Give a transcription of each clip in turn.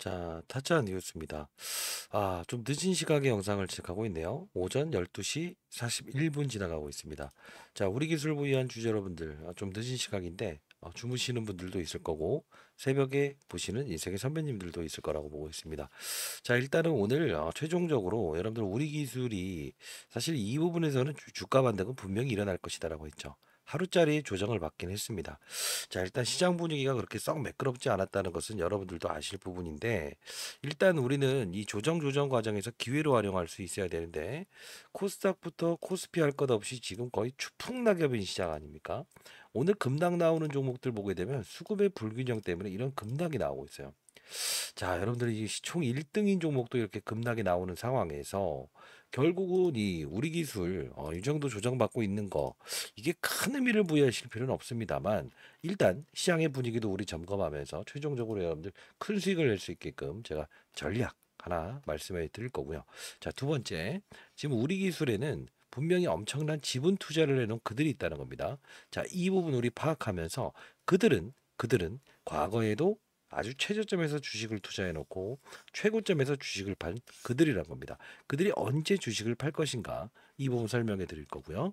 자, 타짜 뉴스입니다. 아, 좀 늦은 시각에 영상을 제작하고 있네요. 오전 12시 41분 지나가고 있습니다. 자, 우리 기술부 위한 주제 여러분들, 아, 좀 늦은 시각인데 아, 주무시는 분들도 있을 거고 새벽에 보시는 인생의 선배님들도 있을 거라고 보고 있습니다. 자, 일단은 오늘 아, 최종적으로 여러분들 우리 기술이 사실 이 부분에서는 주, 주가 반등은 분명히 일어날 것이다라고 했죠. 하루짜리 조정을 받긴 했습니다. 자, 일단 시장 분위기가 그렇게 썩 매끄럽지 않았다는 것은 여러분들도 아실 부분인데 일단 우리는 이 조정 조정 과정에서 기회로 활용할 수 있어야 되는데 코스닥부터 코스피 할 것 없이 지금 거의 추풍 낙엽인 시장 아닙니까? 오늘 급락 나오는 종목들 보게 되면 수급의 불균형 때문에 이런 급락이 나오고 있어요. 자, 여러분들이 총 1등인 종목도 이렇게 급락이 나오는 상황에서 결국은 이 우리 기술 어, 이 정도 조정받고 있는 거 이게 큰 의미를 부여하실 필요는 없습니다만 일단 시장의 분위기도 우리 점검하면서 최종적으로 여러분들 큰 수익을 낼 수 있게끔 제가 전략 하나 말씀해 드릴 거고요. 자두 번째 지금 우리 기술에는 분명히 엄청난 지분 투자를 해놓은 그들이 있다는 겁니다. 자이 부분 우리 파악하면서 그들은 그들은 과거에도 아주 최저점에서 주식을 투자해 놓고 최고점에서 주식을 판 그들이란 겁니다. 그들이 언제 주식을 팔 것인가 이 부분 설명해 드릴 거고요.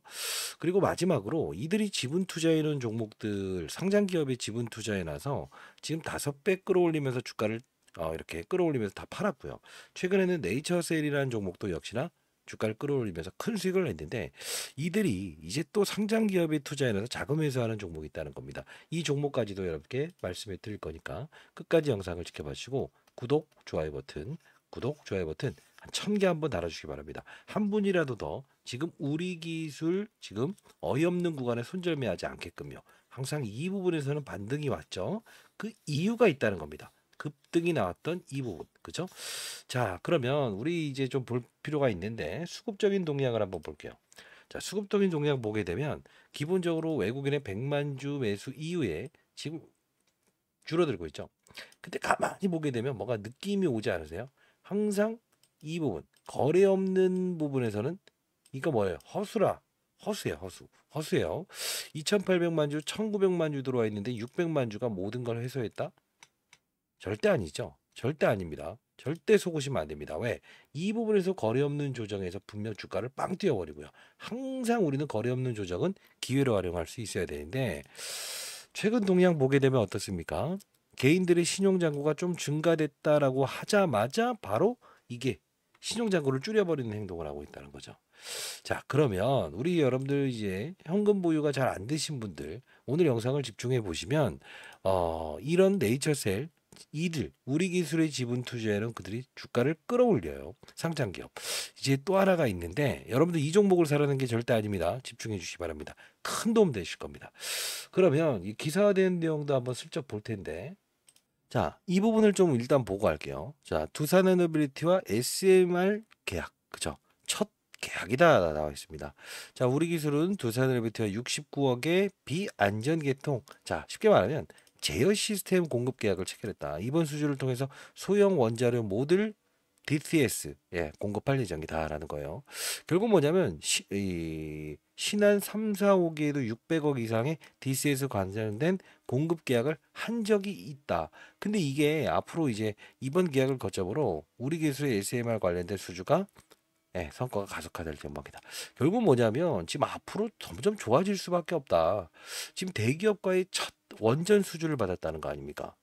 그리고 마지막으로 이들이 지분 투자해 놓은 종목들 상장 기업이 지분 투자해 놔서 지금 다섯 배 끌어올리면서 주가를 어, 이렇게 끌어올리면서 다 팔았고요. 최근에는 네이처셀이라는 종목도 역시나 주가를 끌어올리면서 큰 수익을 냈는데 이들이 이제 또 상장 기업에 투자해서 자금 회수하는 종목이 있다는 겁니다. 이 종목까지도 여러분께 말씀해 드릴 거니까 끝까지 영상을 지켜봐 주시고 구독, 좋아요 버튼, 구독, 좋아요 버튼 한 천 개 한번 달아주시기 바랍니다. 한 분이라도 더 지금 우리 기술 지금 어이없는 구간에 손절매하지 않게끔요. 항상 이 부분에서는 반등이 왔죠. 그 이유가 있다는 겁니다. 급등이 나왔던 이 부분 그죠 자 그러면 우리 이제 좀 볼 필요가 있는데 수급적인 동향을 한번 볼게요 자 수급적인 동향 보게 되면 기본적으로 외국인의 1 0 0만주 매수 이후에 지금 줄어들고 있죠 근데 가만히 보게 되면 뭔가 느낌이 오지 않으세요 항상 이 부분 거래 없는 부분에서는 이거 뭐예요 허수라 허수예요 허수 허수예요 2800만 주 1900만 주 들어와 있는데 600만 주가 모든 걸회수했다 절대 아니죠. 절대 아닙니다. 절대 속으시면 안 됩니다. 왜? 이 부분에서 거래 없는 조정에서 분명 주가를 빵 뛰어버리고요. 항상 우리는 거래 없는 조정은 기회로 활용할 수 있어야 되는데 최근 동향 보게 되면 어떻습니까? 개인들의 신용잔고가 좀 증가됐다라고 하자마자 바로 이게 신용잔고를 줄여버리는 행동을 하고 있다는 거죠. 자, 그러면 우리 여러분들 이제 현금 보유가 잘 안 되신 분들 오늘 영상을 집중해 보시면 어, 이런 네이처셀 이들 우리 기술의 지분 투자에는 그들이 주가를 끌어올려요. 상장 기업. 이제 또 하나가 있는데 여러분들 이 종목을 사라는 게 절대 아닙니다. 집중해 주시 기 바랍니다. 큰 도움 되실 겁니다. 그러면 이 기사화된 내용도 한번 슬쩍 볼 텐데 자, 이 부분을 좀 일단 보고 갈게요. 자, 두산에너빌리티와 SMR 계약. 그죠? 첫 계약이다 나와 있습니다. 자, 우리 기술은 두산에너빌리티와 69억의 비안전계통. 자, 쉽게 말하면 제어 시스템 공급 계약을 체결했다. 이번 수주를 통해서 소형 원자료 모듈 DCS 예, 공급할 예정이다라는 거예요. 결국 뭐냐면 시, 이, 신한 3, 4, 5기에도 600억 이상의 DCS 관련된 공급 계약을 한 적이 있다. 근데 이게 앞으로 이제 이번 계약을 거점으로 우리 기술의 SMR 관련된 수주가 예, 성과가 가속화될 전망이다. 결국 뭐냐면 지금 앞으로 점점 좋아질 수밖에 없다. 지금 대기업과의 첫 원전 수주를 받았다는 거 아닙니까?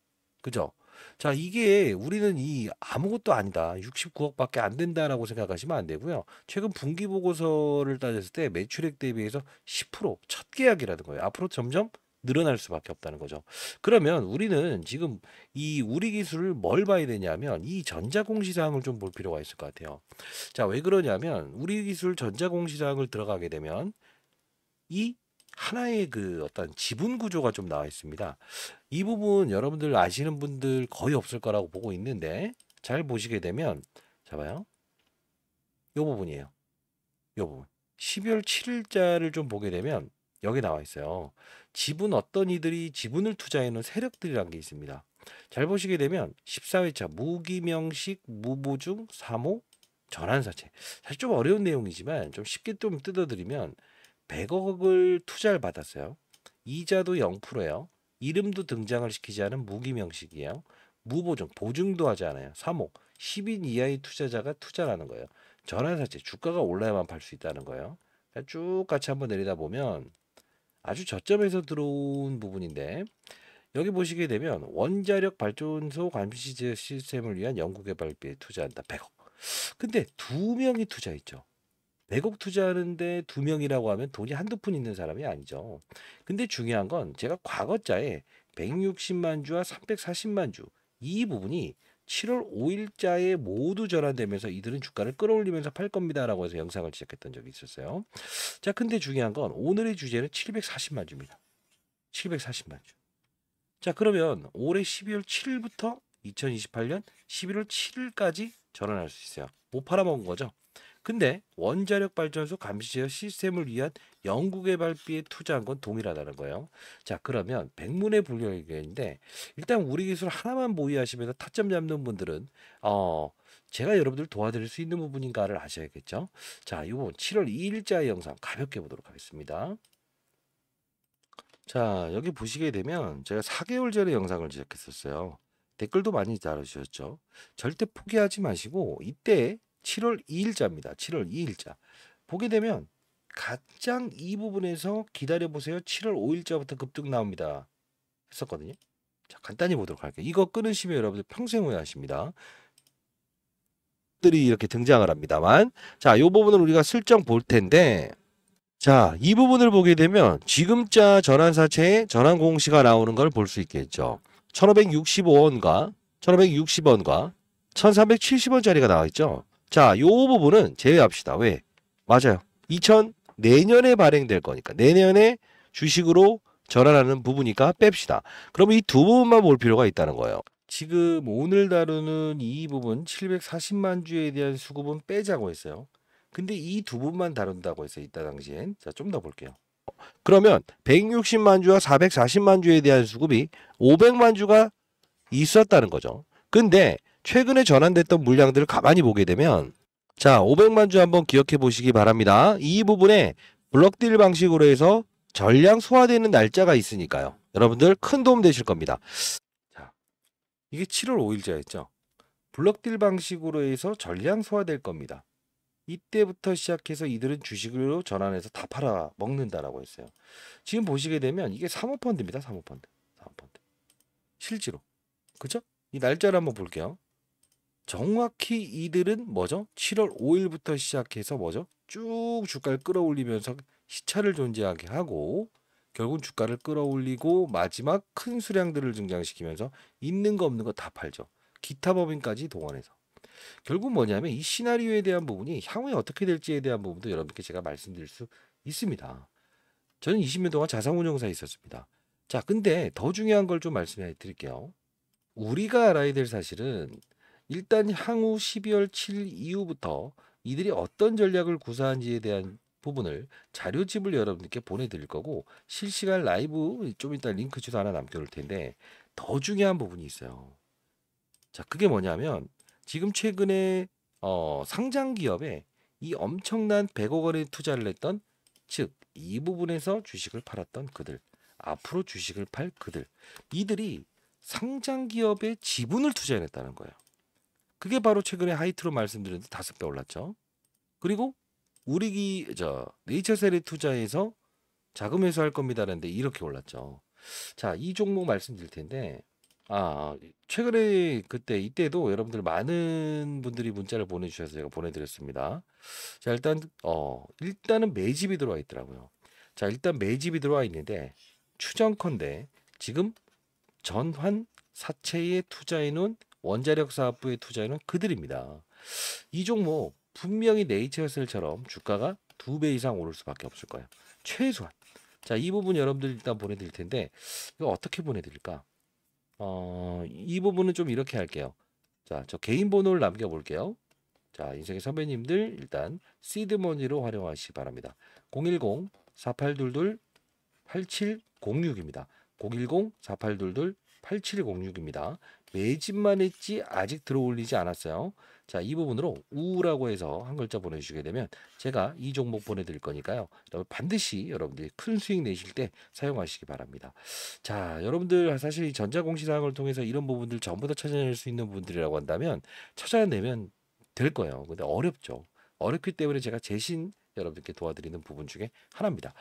그죠? 자, 이게 우리는 이 아무것도 아니다. 69억밖에 안 된다라고 생각하시면 안 되고요. 최근 분기 보고서를 따졌을 때 매출액 대비해서 10%첫 계약이라는 거예요. 앞으로 점점 늘어날 수밖에 없다는 거죠. 그러면 우리는 지금 이 우리 기술을 뭘 봐야 되냐면 이 전자공시장을 좀 볼 필요가 있을 것 같아요. 자, 왜 그러냐면 우리 기술 전자공시장을 들어가게 되면 이 하나의 그 어떤 지분 구조가 좀 나와 있습니다. 이 부분 여러분들 아시는 분들 거의 없을 거라고 보고 있는데 잘 보시게 되면 잡아요. 요 부분이에요. 요 부분. 12월 7일자를 좀 보게 되면 여기 나와 있어요. 지분 어떤 이들이 지분을 투자해 놓은 세력들이란게 있습니다. 잘 보시게 되면 14회차 무기명식 무보증사호 전환사채 사실 좀 어려운 내용이지만 좀 쉽게 좀 뜯어드리면 100억을 투자를 받았어요. 이자도 0%예요. 이름도 등장을 시키지 않은 무기명식이에요. 무보증, 보증도 하지 않아요. 사호 10인 이하의 투자자가 투자라는 거예요. 전환사채, 주가가 올라야만 팔 수 있다는 거예요. 그러니까 쭉 같이 한번 내리다 보면 아주 저점에서 들어온 부분인데 여기 보시게 되면 원자력 발전소 감시 시스템을 위한 연구개발비에 투자한다. 100억. 근데 두 명이 투자했죠. 100억 투자하는데 두 명이라고 하면 돈이 한두 푼 있는 사람이 아니죠. 근데 중요한 건 제가 과거자에 160만 주와 340만 주 이 부분이 7월 5일자에 모두 전환되면서 이들은 주가를 끌어올리면서 팔 겁니다라고 해서 영상을 시작했던 적이 있었어요. 자, 근데 중요한 건 오늘의 주제는 740만 주입니다. 740만 주. 자, 그러면 올해 12월 7일부터 2028년 11월 7일까지 전환할 수 있어요. 못 팔아먹은 거죠. 근데 원자력 발전소 감시제어 시스템을 위한 연구개발비에 투자한 건 동일하다는 거예요. 자 그러면 백문의 불여일견인데 일단 우리 기술 하나만 보유하시면서 타점 잡는 분들은 어 제가 여러분들 도와드릴 수 있는 부분인가를 아셔야겠죠. 자 이번 7월 2일자 영상 가볍게 보도록 하겠습니다. 자 여기 보시게 되면 제가 4개월 전에 영상을 제작했었어요. 댓글도 많이 달아주셨죠. 절대 포기하지 마시고 이때 7월 2일자입니다. 7월 2일자. 보게 되면 가장 이 부분에서 기다려 보세요. 7월 5일자부터 급등 나옵니다. 했었거든요. 자, 간단히 보도록 할게요. 이거 끊으시면 여러분들 평생 후회하십니다. 들이 이렇게 등장을 합니다만 자, 이 부분을 우리가 슬쩍 볼 텐데 자, 이 부분을 보게 되면 지금자 전환사채에 전환공시가 나오는 걸 볼 수 있겠죠. 1565원과 1560원과 1370원짜리가 나와 있죠. 자, 요 부분은 제외합시다. 왜? 맞아요. 2000 내년에 발행될 거니까 내년에 주식으로 전환하는 부분이니까 뺍시다. 그럼이 두 부분만 볼 필요가 있다는 거예요. 지금 오늘 다루는 이 부분 740만 주에 대한 수급은 빼자고 했어요. 근데 이 두 부분만 다룬다고 했어요. 이따 당시엔. 자, 좀 더 볼게요. 그러면 160만 주와 440만 주에 대한 수급이 500만 주가 있었다는 거죠. 근데 최근에 전환됐던 물량들을 가만히 보게 되면 자 500만 주 한번 기억해 보시기 바랍니다. 이 부분에 블럭딜 방식으로 해서 전량 소화되는 날짜가 있으니까요. 여러분들 큰 도움 되실 겁니다. 자, 이게 7월 5일자였죠. 블럭딜 방식으로 해서 전량 소화될 겁니다. 이때부터 시작해서 이들은 주식으로 전환해서 다 팔아 먹는다라고 했어요. 지금 보시게 되면 이게 사모펀드입니다. 사모펀드. 사모펀드. 실제로. 그죠? 이 날짜를 한번 볼게요. 정확히 이들은 뭐죠? 7월 5일부터 시작해서 뭐죠? 쭉 주가를 끌어올리면서 시차를 존재하게 하고 결국은 주가를 끌어올리고 마지막 큰 수량들을 증장시키면서 있는 거 없는 거 다 팔죠. 기타 법인까지 동원해서. 결국 뭐냐면 이 시나리오에 대한 부분이 향후에 어떻게 될지에 대한 부분도 여러분께 제가 말씀드릴 수 있습니다. 저는 20년 동안 자산운용사에 있었습니다. 자, 근데 더 중요한 걸 좀 말씀해 드릴게요. 우리가 알아야 될 사실은 일단 향후 12월 7일 이후부터 이들이 어떤 전략을 구사한지에 대한 부분을 자료집을 여러분들께 보내드릴 거고 실시간 라이브 좀 이따 링크 주소 하나 남겨놓을 텐데 더 중요한 부분이 있어요. 자 그게 뭐냐면 지금 최근에 어, 상장 기업에 이 엄청난 100억 원의 투자를 했던 즉 이 부분에서 주식을 팔았던 그들 앞으로 주식을 팔 그들 이들이 상장 기업에 지분을 투자했다는 거예요. 그게 바로 최근에 하이트로 말씀드렸는데 다섯 배 올랐죠. 그리고 우리기 저네이처세의 투자에서 자금 회수할 겁니다라는데 이렇게 올랐죠. 자, 이 종목 말씀드릴 텐데 아, 최근에 그때 이때도 여러분들 많은 분들이 문자를 보내 주셔서 제가 보내 드렸습니다. 자, 일단 어, 일단은 매집이 들어와 있더라고요. 자, 일단 매집이 들어와 있는데 추정컨대 지금 전환 사채에 투자해 놓은 원자력 사업부의 투자는 그들입니다. 이 종목 분명히 네이처셀처럼 주가가 두 배 이상 오를 수밖에 없을 거예요. 최소한. 자, 이 부분 여러분들 일단 보내드릴 텐데 이거 어떻게 보내드릴까? 어, 이 부분은 좀 이렇게 할게요. 자, 저 개인 번호를 남겨볼게요. 자, 인생의 선배님들 일단 시드머니로 활용하시기 바랍니다. 010-4822-8706입니다. 010-4822-8706입니다. 매집만 했지 아직 들어올리지 않았어요. 자, 이 부분으로 우라고 해서 한 글자 보내주시게 되면 제가 이 종목 보내드릴 거니까요. 반드시 여러분들이 큰 수익 내실 때 사용하시기 바랍니다. 자, 여러분들 사실 전자공시사항을 통해서 이런 부분들 전부 다 찾아낼 수 있는 분들이라고 한다면 찾아내면 될 거예요. 근데 어렵죠. 어렵기 때문에 제가 재신 여러분께 도와드리는 부분 중에 하나입니다.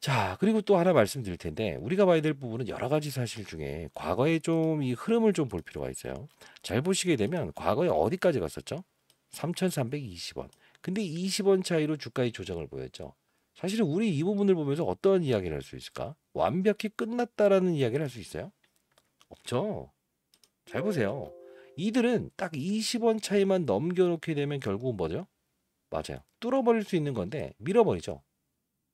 자, 그리고 또 하나 말씀드릴 텐데 우리가 봐야 될 부분은 여러 가지 사실 중에 과거에 좀 이 흐름을 좀 볼 필요가 있어요. 잘 보시게 되면 과거에 어디까지 갔었죠? 3,320원. 근데 20원 차이로 주가의 조정을 보였죠. 사실은 우리 이 부분을 보면서 어떤 이야기를 할 수 있을까? 완벽히 끝났다라는 이야기를 할 수 있어요? 없죠. 잘 보세요. 이들은 딱 20원 차이만 넘겨놓게 되면 결국은 뭐죠? 맞아요. 뚫어버릴 수 있는 건데 밀어버리죠.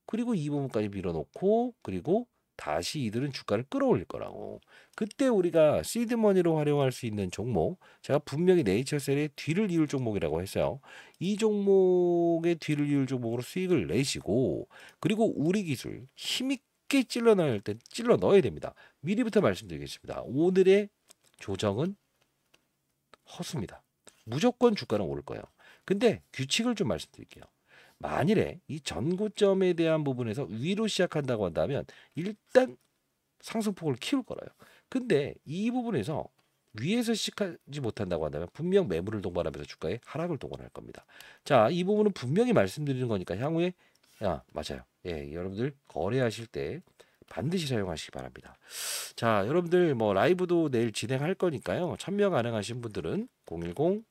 그리고 이 부분까지 밀어놓고 그리고 다시 이들은 주가를 끌어올릴 거라고. 그때 우리가 시드머니로 활용할 수 있는 종목, 제가 분명히 네이처셀의 뒤를 이을 종목이라고 했어요. 이 종목의 뒤를 이을 종목으로 수익을 내시고, 그리고 우리 기술 힘있게 찔러 넣을 때 찔러 넣어야 됩니다. 미리부터 말씀드리겠습니다. 오늘의 조정은 허수입니다. 무조건 주가는 오를 거예요. 근데 규칙을 좀 말씀드릴게요. 만일에 이 전고점에 대한 부분에서 위로 시작한다고 한다면 일단 상승폭을 키울 거라요. 근데 이 부분에서 위에서 시작하지 못한다고 한다면 분명 매물을 동반하면서 주가에 하락을 동원할 겁니다. 자, 이 부분은 분명히 말씀드리는 거니까 향후에 야, 아, 맞아요. 예, 여러분들 거래하실 때 반드시 사용하시기 바랍니다. 자, 여러분들 뭐 라이브도 내일 진행할 거니까요. 참여 가능하신 분들은 010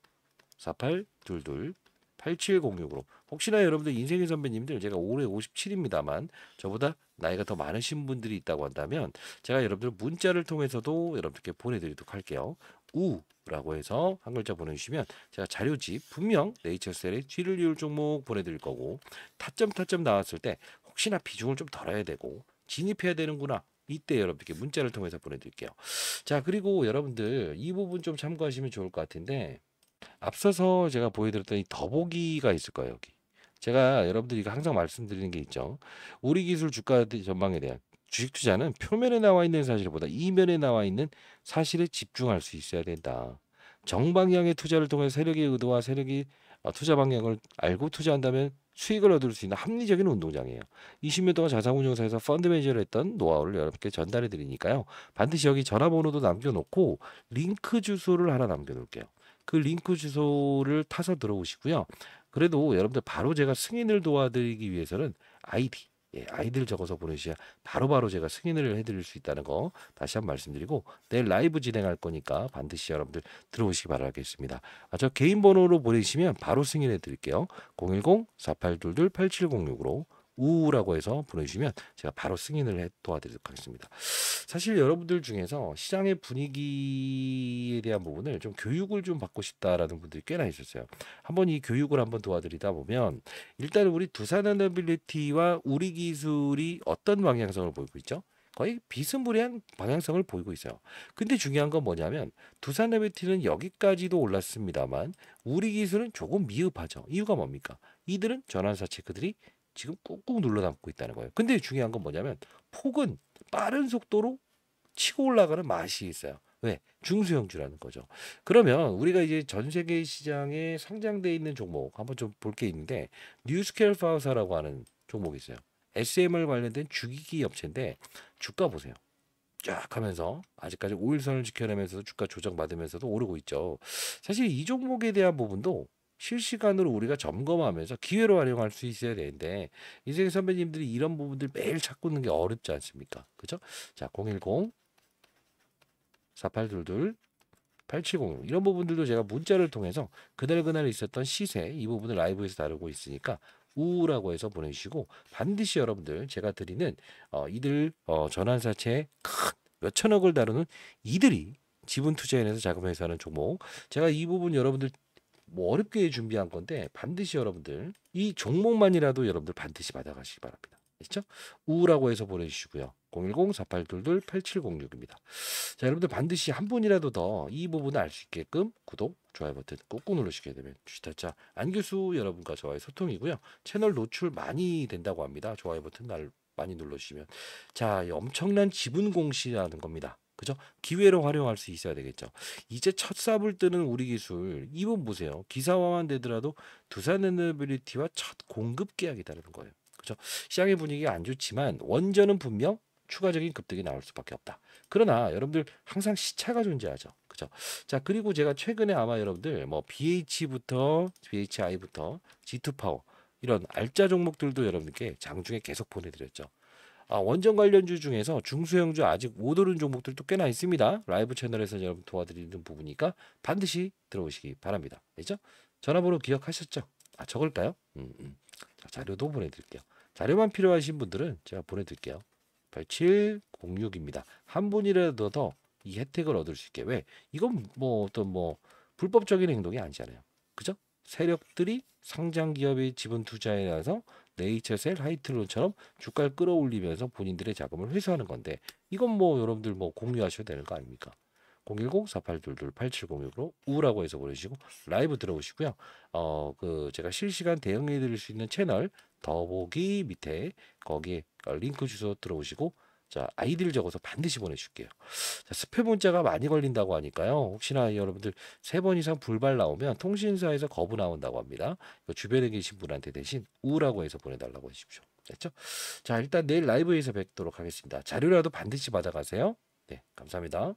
4822 8706으로 혹시나 여러분들 인생의 선배님들 제가 올해 57입니다만 저보다 나이가 더 많으신 분들이 있다고 한다면 제가 여러분들 문자를 통해서도 여러분들께 보내드리도록 할게요. 우라고 해서 한 글자 보내주시면 제가 자료집 분명 네이처셀의 G를 이을 종목 보내드릴 거고 타점 타점 나왔을 때 혹시나 비중을 좀 덜어야 되고 진입해야 되는구나 이때 여러분께 들 문자를 통해서 보내드릴게요. 자 그리고 여러분들 이 부분 좀 참고하시면 좋을 것 같은데 앞서서 제가 보여드렸던 이 더보기가 있을 거예요 여기 제가 여러분들이 항상 말씀드리는 게 있죠. 우리 기술 주가 전망에 대한 주식 투자는 표면에 나와 있는 사실보다 이면에 나와 있는 사실에 집중할 수 있어야 된다. 정방향의 투자를 통해 세력의 의도와 세력이 어, 투자 방향을 알고 투자한다면 수익을 얻을 수 있는 합리적인 운동장이에요. 20년 동안 자산운용사에서 펀드 매니저를 했던 노하우를 여러분께 전달해 드리니까요. 반드시 여기 전화번호도 남겨놓고 링크 주소를 하나 남겨놓을게요. 그 링크 주소를 타서 들어오시고요. 그래도 여러분들 바로 제가 승인을 도와드리기 위해서는 아이디 예, 아이디를 적어서 보내주셔야 바로바로 제가 승인을 해드릴 수 있다는 거 다시 한 번 말씀드리고 내일 라이브 진행할 거니까 반드시 여러분들 들어오시기 바라겠습니다. 아, 저 개인 번호로 보내시면 바로 승인해 드릴게요. 010-4822-8706으로 우라고 해서 보내주시면 제가 바로 승인을 해, 도와드리도록 하겠습니다. 사실 여러분들 중에서 시장의 분위기에 대한 부분을 좀 교육을 좀 받고 싶다라는 분들이 꽤나 있었어요. 한번 이 교육을 한번 도와드리다 보면 일단 우리 두산앤더빌리티와 우리 기술이 어떤 방향성을 보이고 있죠? 거의 비스무리한 방향성을 보이고 있어요. 근데 중요한 건 뭐냐면 두산 에비티는 여기까지도 올랐습니다만 우리 기술은 조금 미흡하죠. 이유가 뭡니까? 이들은 전환사 체크들이 지금 꾹꾹 눌러담고 있다는 거예요. 근데 중요한 건 뭐냐면 폭은 빠른 속도로 치고 올라가는 맛이 있어요. 왜? 중소형주라는 거죠. 그러면 우리가 이제 전 세계 시장에 상장돼 있는 종목 한번 좀 볼 게 있는데 뉴스케일 파우사라고 하는 종목이 있어요. SMR 관련된 주기기 업체인데 주가 보세요. 쫙 하면서 아직까지 5일선을 지켜내면서 주가 조정받으면서도 오르고 있죠. 사실 이 종목에 대한 부분도 실시간으로 우리가 점검하면서 기회로 활용할 수 있어야 되는데 이 인생 선배님들이 이런 부분들 매일 찾고 있는 게 어렵지 않습니까? 그죠? 자, 010 4822 8 7 0 이런 부분들도 제가 문자를 통해서 그날그날 있었던 시세 이 부분을 라이브에서 다루고 있으니까 우라고 해서 보내주시고 반드시 여러분들 제가 드리는 어, 이들 어, 전환사채 큰 몇천억을 다루는 이들이 지분 투자인에서 자금회사는 종목 제가 이 부분 여러분들 뭐 어렵게 준비한 건데 반드시 여러분들 이 종목만이라도 여러분들 반드시 받아가시기 바랍니다. 있죠? 우라고 해서 보내주시고요. 010-4822-8706입니다. 자, 여러분들 반드시 한 분이라도 더 이 부분을 알 수 있게끔 구독, 좋아요 버튼 꾹꾹 눌러주시게 되면 주식타자 안 교수 여러분과 저와의 소통이고요. 채널 노출 많이 된다고 합니다. 좋아요 버튼 날 많이 눌러주시면 자, 엄청난 지분 공시라는 겁니다. 그죠? 기회로 활용할 수 있어야 되겠죠. 이제 첫 삽을 뜨는 우리 기술 이번 보세요. 기사화만 되더라도 두산 에너빌리티와 첫 공급 계약이다라는 거예요. 그죠? 시장의 분위기가 안 좋지만 원전은 분명 추가적인 급등이 나올 수밖에 없다. 그러나 여러분들 항상 시차가 존재하죠. 그죠? 자 그리고 제가 최근에 아마 여러분들 뭐 BH부터 BHI부터 G2 파워 이런 알짜 종목들도 여러분께 장중에 계속 보내드렸죠. 아, 원전 관련주 중에서 중소형주 아직 못 오른 종목들도 꽤나 있습니다. 라이브 채널에서 여러분 도와드리는 부분이니까 반드시 들어오시기 바랍니다. 알죠? 전화번호 기억하셨죠? 아, 적을까요? 음, 음. 자, 자료도 보내드릴게요. 자료만 필요하신 분들은 제가 보내드릴게요. 8706입니다. 한 분이라도 더 이 혜택을 얻을 수 있게. 왜? 이건 뭐 어떤 뭐 불법적인 행동이 아니잖아요. 그죠? 세력들이 상장 기업의 지분 투자에 나서 네이처셀 하이트론처럼 주가를 끌어올리면서 본인들의 자금을 회수하는 건데 이건 뭐 여러분들 뭐공유하셔도 되는 거 아닙니까? 010-4822-8706으로 우라고 해서 보내주시고 라이브 들어오시고요. 어 그 제가 실시간 대응해 드릴 수 있는 채널 더보기 밑에 거기에 어, 링크 주소 들어오시고 자, 아이디를 적어서 반드시 보내줄게요. 자, 스팸 문자가 많이 걸린다고 하니까요. 혹시나 여러분들 세 번 이상 불발 나오면 통신사에서 거부 나온다고 합니다. 주변에 계신 분한테 대신 우라고 해서 보내달라고 하십시오. 됐죠? 자, 일단 내일 라이브에서 뵙도록 하겠습니다. 자료라도 반드시 받아가세요. 네, 감사합니다.